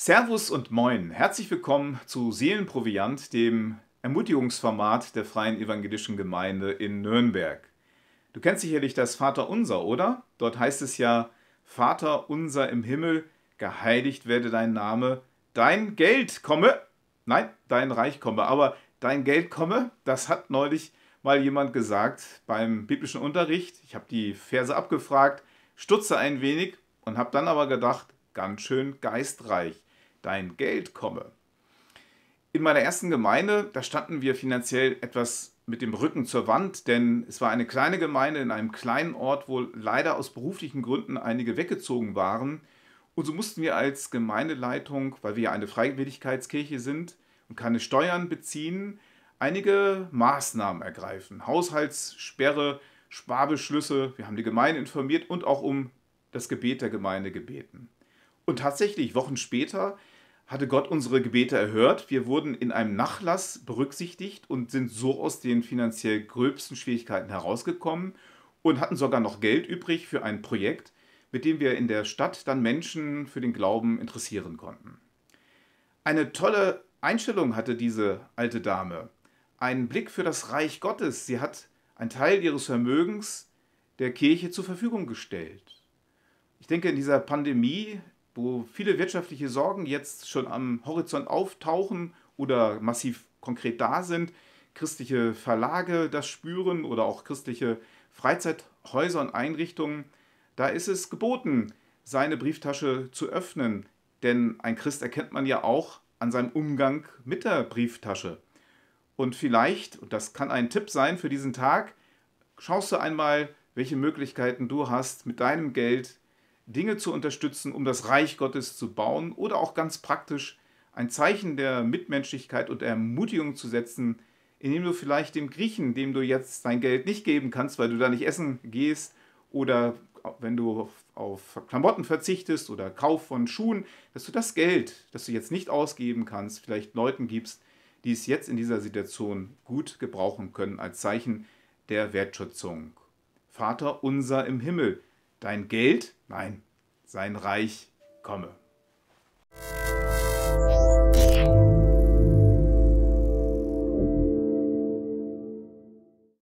Servus und Moin, herzlich willkommen zu Seelenproviant, dem Ermutigungsformat der Freien Evangelischen Gemeinde in Nürnberg. Du kennst sicherlich das Vater Unser, oder? Dort heißt es ja, Vater unser im Himmel, geheiligt werde dein Name, dein Geld komme, nein, dein Reich komme, aber dein Geld komme, das hat neulich mal jemand gesagt beim biblischen Unterricht. Ich habe die Verse abgefragt, stutze ein wenig und habe dann aber gedacht, ganz schön geistreich dein Geld komme. In meiner ersten Gemeinde, da standen wir finanziell etwas mit dem Rücken zur Wand, denn es war eine kleine Gemeinde in einem kleinen Ort, wo leider aus beruflichen Gründen einige weggezogen waren. Und so mussten wir als Gemeindeleitung, weil wir ja eine Freiwilligkeitskirche sind und keine Steuern beziehen, einige Maßnahmen ergreifen. Haushaltssperre, Sparbeschlüsse, wir haben die Gemeinde informiert und auch um das Gebet der Gemeinde gebeten. Und tatsächlich, Wochen später hatte Gott unsere Gebete erhört. Wir wurden in einem Nachlass berücksichtigt und sind so aus den finanziell gröbsten Schwierigkeiten herausgekommen und hatten sogar noch Geld übrig für ein Projekt, mit dem wir in der Stadt dann Menschen für den Glauben interessieren konnten. Eine tolle Einstellung hatte diese alte Dame. Einen Blick für das Reich Gottes. Sie hat einen Teil ihres Vermögens der Kirche zur Verfügung gestellt. Ich denke, in dieser Pandemie wo viele wirtschaftliche Sorgen jetzt schon am Horizont auftauchen oder massiv konkret da sind, christliche Verlage das spüren oder auch christliche Freizeithäuser und Einrichtungen, da ist es geboten, seine Brieftasche zu öffnen, denn ein Christ erkennt man ja auch an seinem Umgang mit der Brieftasche. Und vielleicht, und das kann ein Tipp sein für diesen Tag, schaust du einmal, welche Möglichkeiten du hast, mit deinem Geld Dinge zu unterstützen, um das Reich Gottes zu bauen oder auch ganz praktisch ein Zeichen der Mitmenschlichkeit und der Ermutigung zu setzen, indem du vielleicht dem Griechen, dem du jetzt dein Geld nicht geben kannst, weil du da nicht essen gehst oder wenn du auf Klamotten verzichtest oder Kauf von Schuhen, dass du das Geld, das du jetzt nicht ausgeben kannst, vielleicht Leuten gibst, die es jetzt in dieser Situation gut gebrauchen können als Zeichen der Wertschätzung. Vater unser im Himmel, dein Geld, nein, sein Reich komme.